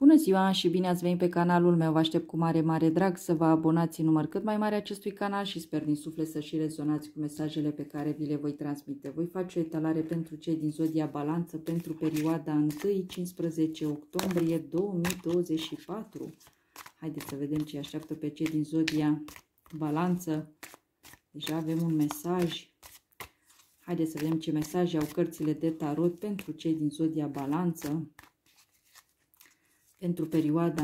Bună ziua și bine ați venit pe canalul meu. Vă aștept cu mare, mare drag să vă abonați în număr cât mai mare acestui canal și sper din suflet să și rezonați cu mesajele pe care vi le voi transmite. Voi face o etalare pentru cei din Zodia Balanță pentru perioada 1-15 octombrie 2024. Haideți să vedem ce așteaptă pe cei din Zodia Balanță. Deja avem un mesaj. Haideți să vedem ce mesaje au cărțile de tarot pentru cei din Zodia Balanță pentru perioada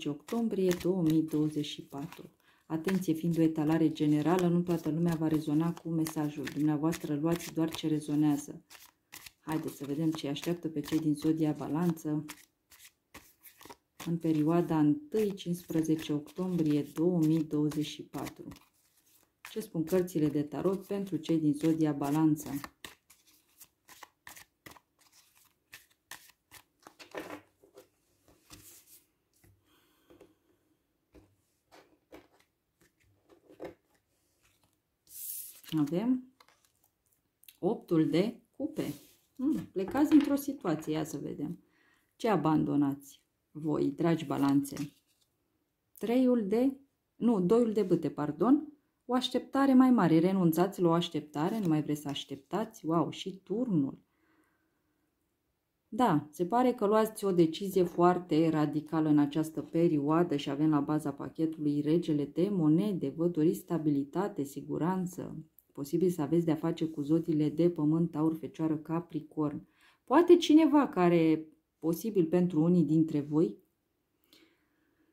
1-15 octombrie 2024. Atenție, fiind o etalare generală, nu toată lumea va rezona cu mesajul. Dumneavoastră luați doar ce rezonează. Haideți să vedem ce așteaptă pe cei din Zodia Balanță în perioada 1-15 octombrie 2024. Ce spun cărțile de tarot pentru cei din Zodia Balanță? Avem optul de cupe. Mm, plecați într-o situație, ia să vedem. Ce abandonați voi, dragi balanțe? Treiul de, nu, doiul de bâte, pardon, o așteptare mai mare. Renunțați la o așteptare, nu mai vreți să așteptați. Wow, și turnul. Da, se pare că luați o decizie foarte radicală în această perioadă și avem la baza pachetului regele de monede. Vă doriți stabilitate, siguranță, Posibil să aveți de-a face cu zodiile de pământ, taur, fecioară, capricorn. Poate cineva care, posibil pentru unii dintre voi,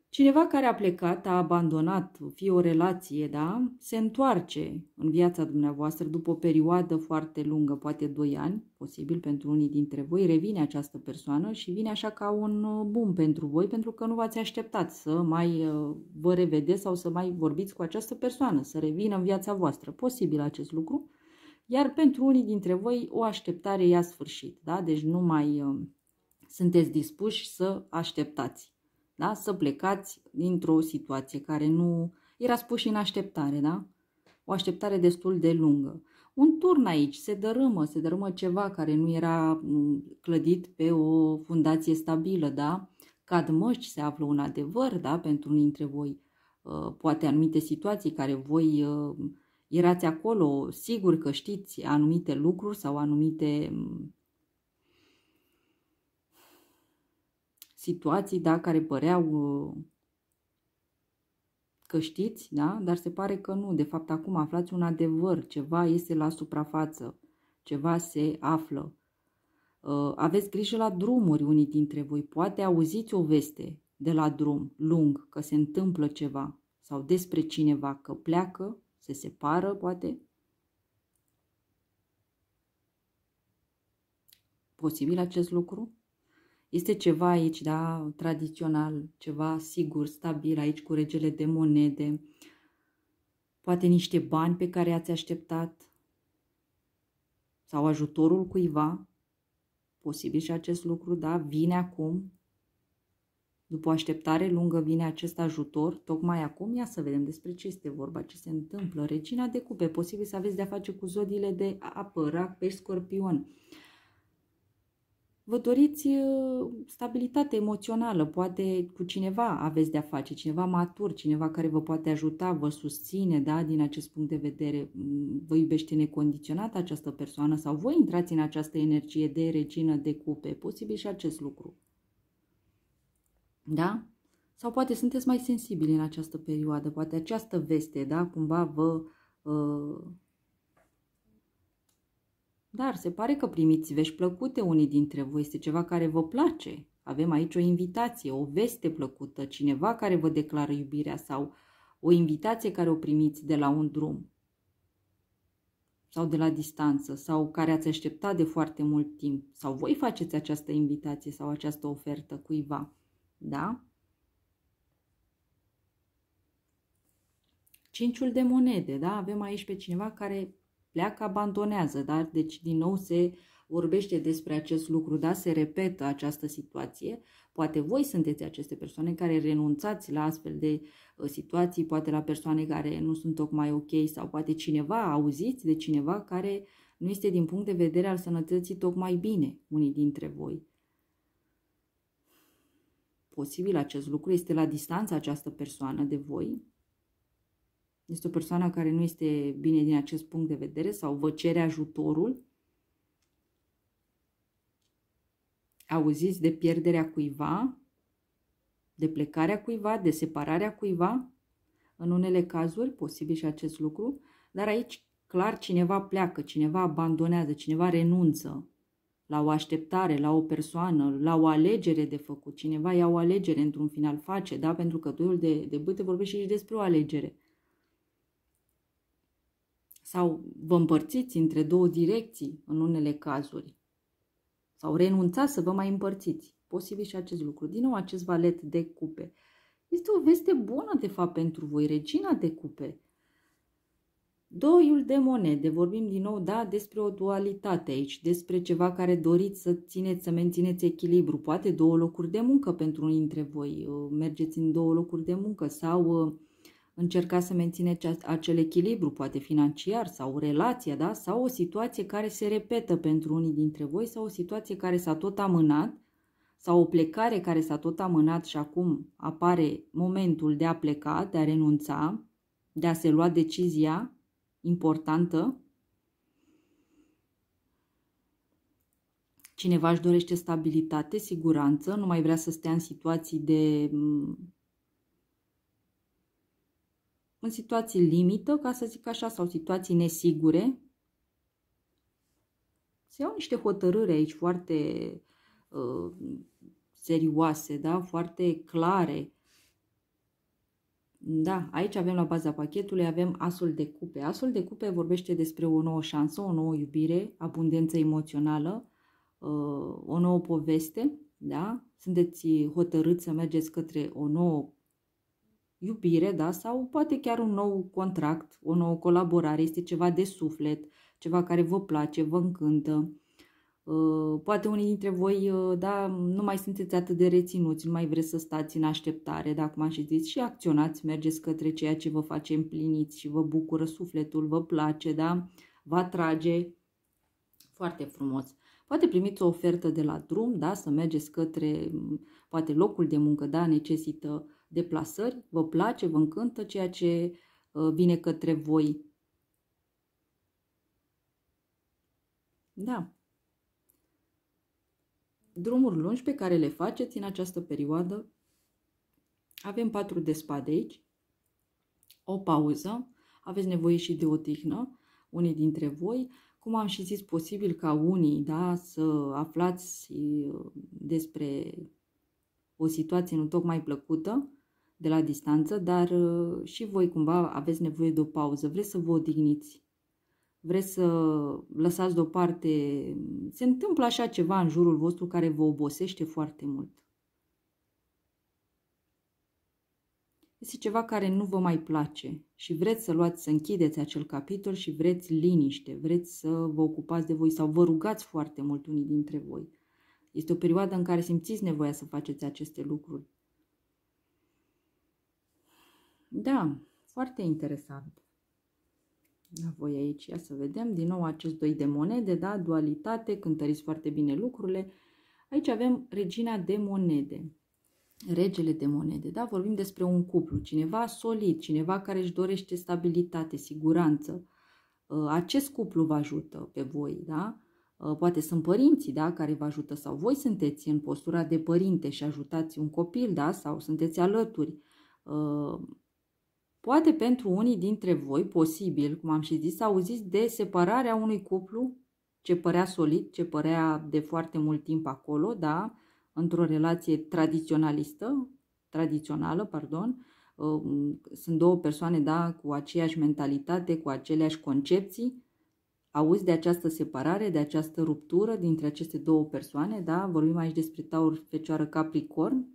Cineva care a plecat, a abandonat, fie o relație, da, se întoarce în viața dumneavoastră după o perioadă foarte lungă, poate 2 ani, posibil pentru unii dintre voi, revine această persoană și vine așa ca un uh, bun pentru voi, pentru că nu v-ați așteptat să mai uh, vă revedeți sau să mai vorbiți cu această persoană, să revină în viața voastră. Posibil acest lucru. Iar pentru unii dintre voi, o așteptare i-a sfârșit, da? Deci nu mai uh, sunteți dispuși să așteptați da? să plecați dintr-o situație care nu era spus și în așteptare, da? o așteptare destul de lungă. Un turn aici, se dărâmă, se dărâmă ceva care nu era mm, clădit pe o fundație stabilă, da? Cad măști, se află un adevăr, da? Pentru unii dintre voi, ă, poate anumite situații care voi ă, erați acolo, sigur că știți anumite lucruri sau anumite mm, situații da, care păreau uh, că știți, da? dar se pare că nu. De fapt, acum aflați un adevăr, ceva iese la suprafață, ceva se află. Uh, aveți grijă la drumuri unii dintre voi. Poate auziți o veste de la drum lung, că se întâmplă ceva sau despre cineva, că pleacă, se separă, poate. Posibil acest lucru? Este ceva aici, da, tradițional, ceva sigur, stabil aici cu regele de monede, poate niște bani pe care ați așteptat sau ajutorul cuiva, posibil și acest lucru, da, vine acum, după așteptare lungă vine acest ajutor, tocmai acum, ia să vedem despre ce este vorba, ce se întâmplă. Regina de cupe, posibil să aveți de-a face cu zodiile de apă, rac, pești, scorpion vă doriți uh, stabilitate emoțională, poate cu cineva aveți de-a face, cineva matur, cineva care vă poate ajuta, vă susține, da, din acest punct de vedere, mm, vă iubește necondiționat această persoană sau voi intrați în această energie de regină de cupe, posibil și acest lucru. Da? Sau poate sunteți mai sensibili în această perioadă, poate această veste, da, cumva vă uh, dar se pare că primiți vești plăcute unii dintre voi, este ceva care vă place. Avem aici o invitație, o veste plăcută, cineva care vă declară iubirea sau o invitație care o primiți de la un drum sau de la distanță sau care ați așteptat de foarte mult timp sau voi faceți această invitație sau această ofertă cuiva, da? Cinciul de monede, da? Avem aici pe cineva care pleacă, abandonează, dar deci din nou se vorbește despre acest lucru, da, se repetă această situație. Poate voi sunteți aceste persoane care renunțați la astfel de uh, situații, poate la persoane care nu sunt tocmai ok sau poate cineva auziți de cineva care nu este din punct de vedere al sănătății tocmai bine, unii dintre voi posibil acest lucru, este la distanță această persoană de voi este o persoană care nu este bine din acest punct de vedere sau vă cere ajutorul, auziți de pierderea cuiva, de plecarea cuiva, de separarea cuiva, în unele cazuri, posibil și acest lucru, dar aici clar cineva pleacă, cineva abandonează, cineva renunță la o așteptare, la o persoană, la o alegere de făcut. Cineva ia o alegere într-un final, face, da? Pentru că duiul de, de bâte vorbește și despre o alegere sau vă împărțiți între două direcții în unele cazuri sau renunțați să vă mai împărțiți. Posibil și acest lucru. Din nou, acest valet de cupe. Este o veste bună, de fapt, pentru voi, regina de cupe. Doiul de monede, vorbim din nou, da, despre o dualitate aici, despre ceva care doriți să țineți, să mențineți echilibru, poate două locuri de muncă pentru unii dintre voi, mergeți în două locuri de muncă sau încerca să menține acel echilibru, poate financiar sau relația, da? sau o situație care se repetă pentru unii dintre voi sau o situație care s-a tot amânat sau o plecare care s-a tot amânat și acum apare momentul de a pleca, de a renunța, de a se lua decizia importantă. Cineva își dorește stabilitate, siguranță, nu mai vrea să stea în situații de în situații limită, ca să zic așa, sau situații nesigure. Se iau niște hotărâri aici foarte uh, serioase, da? foarte clare. Da, aici avem la baza pachetului, avem asul de cupe. Asul de cupe vorbește despre o nouă șansă, o nouă iubire, abundență emoțională, uh, o nouă poveste. Da? Sunteți hotărâți să mergeți către o nouă iubire, da? sau poate chiar un nou contract, o nouă colaborare, este ceva de suflet, ceva care vă place, vă încântă. Uh, poate unii dintre voi uh, da, nu mai sunteți atât de reținuți, nu mai vreți să stați în așteptare, dacă cum aș zis, și acționați, mergeți către ceea ce vă face împliniți și vă bucură sufletul, vă place, da? vă atrage. Foarte frumos. Poate primiți o ofertă de la drum, da? să mergeți către, mm, poate locul de muncă da? necesită uh, deplasări, vă place, vă încântă ceea ce uh, vine către voi. Da. Drumuri lungi pe care le faceți în această perioadă. Avem patru de spade aici. O pauză. Aveți nevoie și de o tihnă, unii dintre voi. Cum am și zis, posibil ca unii da, să aflați uh, despre o situație nu tocmai plăcută de la distanță, dar uh, și voi cumva aveți nevoie de o pauză, vreți să vă odihniți, vreți să lăsați deoparte, se întâmplă așa ceva în jurul vostru care vă obosește foarte mult. Este ceva care nu vă mai place și vreți să luați, să închideți acel capitol și vreți liniște, vreți să vă ocupați de voi sau vă rugați foarte mult unii dintre voi. Este o perioadă în care simțiți nevoia să faceți aceste lucruri da, foarte interesant. La voi aici, ia să vedem din nou acest doi de monede, da, dualitate, cântăriți foarte bine lucrurile. Aici avem regina de monede, regele de monede, da, vorbim despre un cuplu, cineva solid, cineva care își dorește stabilitate, siguranță. Ă, acest cuplu vă ajută pe voi, da? Ă, poate sunt părinții, da, care vă ajută sau voi sunteți în postura de părinte și ajutați un copil, da, sau sunteți alături ă, Poate pentru unii dintre voi, posibil, cum am și zis, auziți de separarea unui cuplu ce părea solid, ce părea de foarte mult timp acolo, da, într-o relație tradiționalistă, tradițională, pardon, uh, sunt două persoane, da, cu aceeași mentalitate, cu aceleași concepții, auzi de această separare, de această ruptură dintre aceste două persoane, da, vorbim aici despre taur, fecioară, capricorn,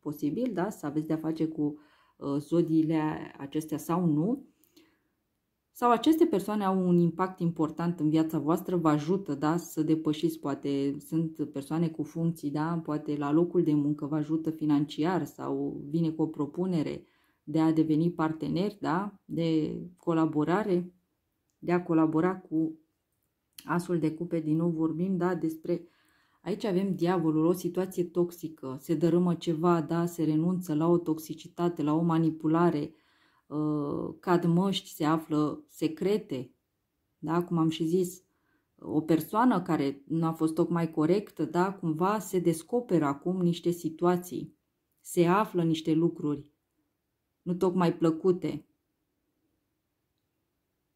posibil, da, să aveți de-a face cu uh, Uh, zodiile acestea sau nu, sau aceste persoane au un impact important în viața voastră, vă ajută da, să depășiți, poate sunt persoane cu funcții, da, poate la locul de muncă vă ajută financiar sau vine cu o propunere de a deveni partener, da, de colaborare, de a colabora cu asul de cupe, din nou vorbim da, despre Aici avem diavolul, o situație toxică, se dărâmă ceva, da, se renunță la o toxicitate, la o manipulare, uh, cad măști, se află secrete, da, cum am și zis, o persoană care nu a fost tocmai corectă, da, cumva se descoperă acum niște situații, se află niște lucruri nu tocmai plăcute.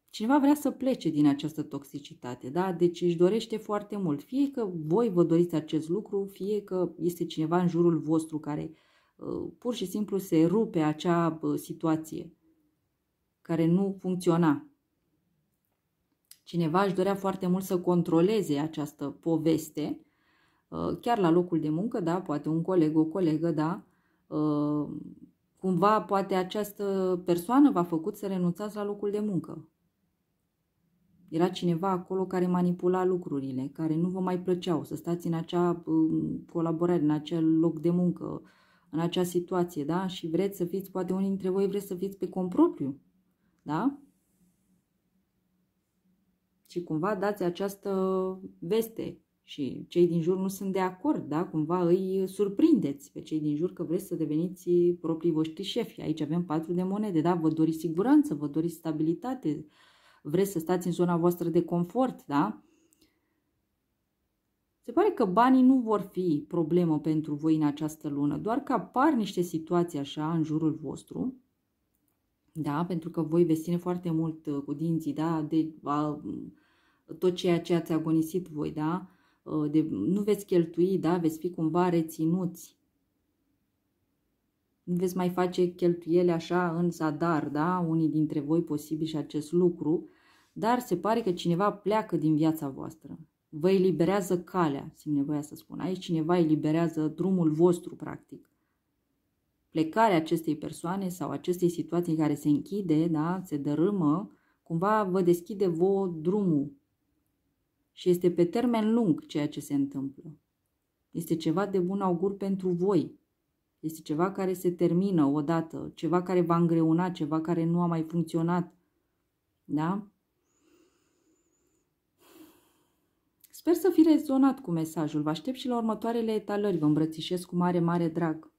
Cineva vrea să plece din această toxicitate, da? Deci își dorește foarte mult. Fie că voi vă doriți acest lucru, fie că este cineva în jurul vostru care uh, pur și simplu se rupe acea uh, situație care nu funcționa. Cineva își dorea foarte mult să controleze această poveste, uh, chiar la locul de muncă, da? Poate un coleg, o colegă, da? Uh, cumva, poate această persoană v-a făcut să renunțați la locul de muncă era cineva acolo care manipula lucrurile, care nu vă mai plăceau să stați în acea um, colaborare, în acel loc de muncă, în acea situație, da? Și vreți să fiți, poate unii dintre voi vreți să fiți pe compropriu, da? Și cumva dați această veste și cei din jur nu sunt de acord, da? Cumva îi surprindeți pe cei din jur că vreți să deveniți proprii voștri șefi. Aici avem patru de monede, da? Vă doriți siguranță, vă doriți stabilitate, vreți să stați în zona voastră de confort, da? Se pare că banii nu vor fi problemă pentru voi în această lună, doar că apar niște situații așa în jurul vostru, da, pentru că voi veți ține foarte mult uh, cu dinții, da, de a, tot ceea ce ați agonisit voi, da, uh, de, nu veți cheltui, da, veți fi cumva reținuți veți mai face cheltuiele așa în zadar, da? Unii dintre voi posibil și acest lucru, dar se pare că cineva pleacă din viața voastră. Vă eliberează calea, simt nevoia să spun. Aici cineva eliberează drumul vostru, practic. Plecarea acestei persoane sau acestei situații în care se închide, da, se dărâmă, cumva vă deschide vouă drumul. Și este pe termen lung ceea ce se întâmplă. Este ceva de bun augur pentru voi, este ceva care se termină odată, ceva care va îngreuna, ceva care nu a mai funcționat. Da? Sper să fi rezonat cu mesajul. Vă aștept și la următoarele etalări. Vă îmbrățișez cu mare, mare drag.